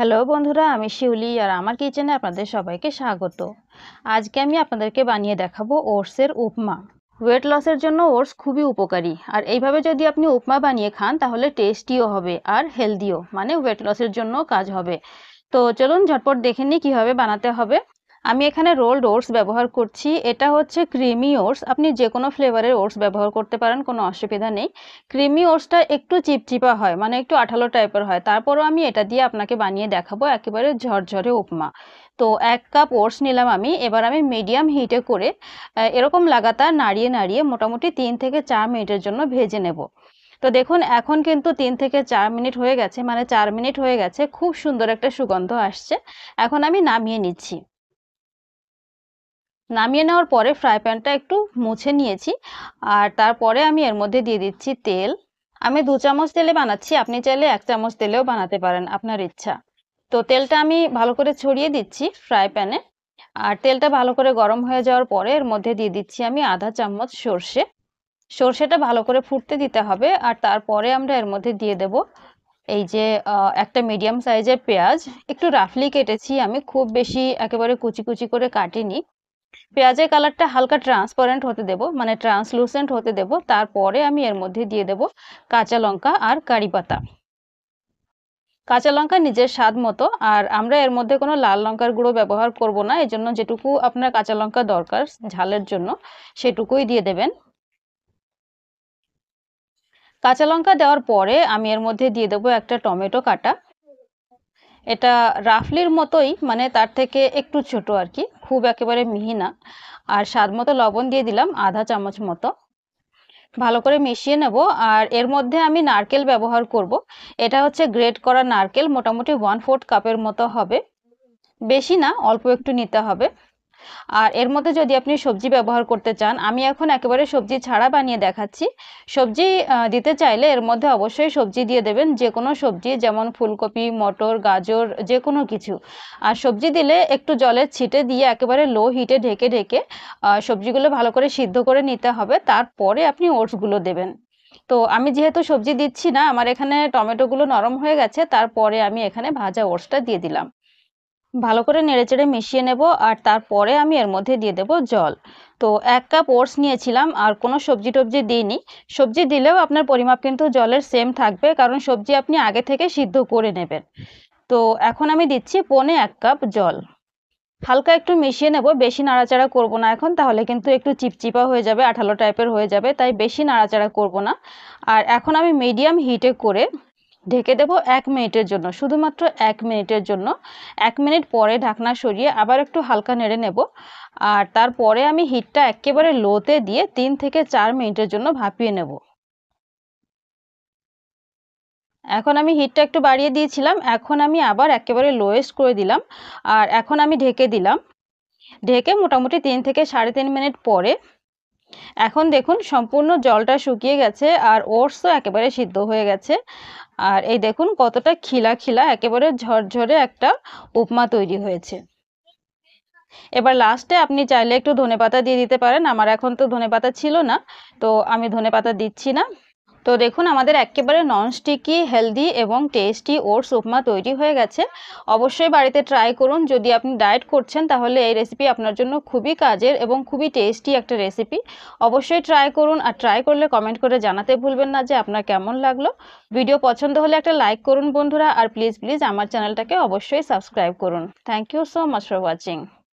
Hello বন্ধুরা আমি শিউলি আর আমার কিচেনে আপনাদের সবাইকে স্বাগত আজকে আমি আপনাদেরকে বানিয়ে দেখাবো ওটসের উপমা ওয়েট লসের জন্য ওটস খুবই উপকারী আর এইভাবে যদি আপনি উপমা বানিয়ে খান তাহলে টেস্টিও হবে আর হেলদিও মানে ওয়েট লসের জন্য কাজ হবে তো চলুন ঝটপট দেখে নিই কীভাবে বানাতে হবে আমি এখানে রোল্ড ওটস ব্যবহার করছি এটা হচ্ছে ক্রিমি ওটস আপনি যে কোনো ফ্লেভারের ওটস ব্যবহার করতে পারেন কোনো অসুবিধা নেই ক্রিমি ওটসটা একটু চিপচিপা হয় মানে একটু আঠালো টাইপের হয় তারপরও আমি এটা দিয়ে আপনাকে বানিয়ে দেখাবো একেবারে ঝরঝরে উপমা তো এক কাপ ওটস নিলাম আমি এবার আমি মিডিয়াম হিটে করে এরকম লাগাতার নাড়িয়ে নাড়িয়ে মোটামুটি তিন থেকে চার মিনিটের জন্য ভেজে নেব তো দেখুন এখন কিন্তু তিন থেকে চার মিনিট হয়ে গেছে মানে চার মিনিট হয়ে গেছে খুব সুন্দর একটা সুগন্ধ আসছে এখন আমি নামিয়ে নিচ্ছি নামিয়ে নেওয়ার পরে ফ্রাই প্যানটা একটু মুছে নিয়েছি আর তারপরে আমি এর মধ্যে দিয়ে দিচ্ছি তেল আমি দু চামচ তেলে বানাচ্ছি আপনি চাইলে এক চামচ তেলেও বানাতে পারেন আপনার ইচ্ছা তো তেলটা আমি ভালো করে ছড়িয়ে দিচ্ছি ফ্রাই প্যানে আর তেলটা ভালো করে গরম হয়ে যাওয়ার পরে এর মধ্যে দিয়ে দিচ্ছি আমি আধা চামচ সর্ষে সর্ষেটা ভালো করে ফুটতে দিতে হবে আর তারপরে আমরা এর মধ্যে দিয়ে দেব এই যে একটা মিডিয়াম সাইজের পেঁয়াজ একটু রাফলি কেটেছি আমি খুব বেশি একেবারে কুচি কুচি করে কাটিনি পেঁয়াজের কালারটা হালকা ট্রান্সপারেন্ট হতে দেব মানে ট্রান্সলুসেন্ট হতে দেব তারপরে আমি এর মধ্যে দিয়ে দেব কাঁচা লঙ্কা আর কারি পাতা কাঁচা লঙ্কা নিজের স্বাদ মতো আর আমরা এর মধ্যে কোনো লাল লঙ্কার গুঁড়ো ব্যবহার করব না জন্য যেটুকু আপনার কাঁচা লঙ্কা দরকার ঝালের জন্য সেটুকুই দিয়ে দেবেন কাঁচা লঙ্কা দেওয়ার পরে আমি এর মধ্যে দিয়ে দেবো একটা টমেটো কাটা এটা রাফলির মতোই মানে তার থেকে একটু ছোট আর কি খুব একেবারে মিহি না আর স্বাদ মতো লবণ দিয়ে দিলাম আধা চামচ মতো ভালো করে মিশিয়ে নেব আর এর মধ্যে আমি নারকেল ব্যবহার করব। এটা হচ্ছে গ্রেড করা নারকেল মোটামুটি ওয়ান ফোর্থ কাপের মতো হবে বেশি না অল্প একটু নিতে হবে আর এর মধ্যে যদি আপনি সবজি ব্যবহার করতে চান আমি এখন একেবারে সবজি ছাড়া বানিয়ে দেখাচ্ছি সবজি দিতে চাইলে এর মধ্যে অবশ্যই সবজি দিয়ে দেবেন যে কোনো সবজি যেমন ফুলকপি মটর গাজর যে কোনো কিছু আর সবজি দিলে একটু জলের ছিটে দিয়ে একেবারে লো হিটে ঢেকে ঢেকে সবজিগুলো ভালো করে সিদ্ধ করে নিতে হবে তারপরে আপনি ওটসগুলো দেবেন তো আমি যেহেতু সবজি দিচ্ছি না আমার এখানে টমেটোগুলো নরম হয়ে গেছে তারপরে আমি এখানে ভাজা ওটসটা দিয়ে দিলাম ভালো করে নেড়েচেড়ে মিশিয়ে নেব আর তারপরে আমি এর মধ্যে দিয়ে দেব জল তো এক কাপ ওটস নিয়েছিলাম আর কোনো সবজি টবজি দিইনি সবজি দিলেও আপনার পরিমাপ কিন্তু জলের সেম থাকবে কারণ সবজি আপনি আগে থেকে সিদ্ধ করে নেবেন তো এখন আমি দিচ্ছি পনে এক কাপ জল হালকা একটু মিশিয়ে নেব বেশি নাড়াচাড়া করব না এখন তাহলে কিন্তু একটু চিপচিপা হয়ে যাবে আঠালো টাইপের হয়ে যাবে তাই বেশি নাড়াচাড়া করব না আর এখন আমি মিডিয়াম হিটে করে ঢেকে দেব এক মিনিটের জন্য শুধুমাত্র এক মিনিটের জন্য এক মিনিট পরে ঢাকনা সরিয়ে আবার একটু হালকা নেড়ে নেব আর তারপরে আমি হিটটা একেবারে লোতে দিয়ে তিন থেকে চার মিনিটের জন্য ভাপিয়ে নেব এখন আমি হিটটা একটু বাড়িয়ে দিয়েছিলাম এখন আমি আবার একেবারে লোয়েস্ট করে দিলাম আর এখন আমি ঢেকে দিলাম ঢেকে মোটামুটি তিন থেকে সাড়ে তিন মিনিট পরে এখন দেখুন সম্পূর্ণ জলটা শুকিয়ে গেছে আর ওটসও একেবারে সিদ্ধ হয়ে গেছে আর এই দেখুন কতটা খিলা খিলা একেবারে ঝরঝরে একটা উপমা তৈরি হয়েছে এবার লাস্টে আপনি চাইলে একটু ধনে পাতা দিয়ে দিতে পারেন আমার এখন তো ধনে পাতা ছিল না তো আমি ধনে পাতা দিচ্ছি না তো দেখুন আমাদের একেবারে ননস্টিকি হেলদি এবং টেস্টি ওটস উপমা তৈরি হয়ে গেছে অবশ্যই বাড়িতে ট্রাই করুন যদি আপনি ডায়েট করছেন তাহলে এই রেসিপি আপনার জন্য খুবই কাজের এবং খুবই টেস্টি একটা রেসিপি অবশ্যই ট্রাই করুন আর ট্রাই করলে কমেন্ট করে জানাতে ভুলবেন না যে আপনার কেমন লাগলো ভিডিও পছন্দ হলে একটা লাইক করুন বন্ধুরা আর প্লিজ প্লিজ আমার চ্যানেলটাকে অবশ্যই সাবস্ক্রাইব করুন thank you so much for watching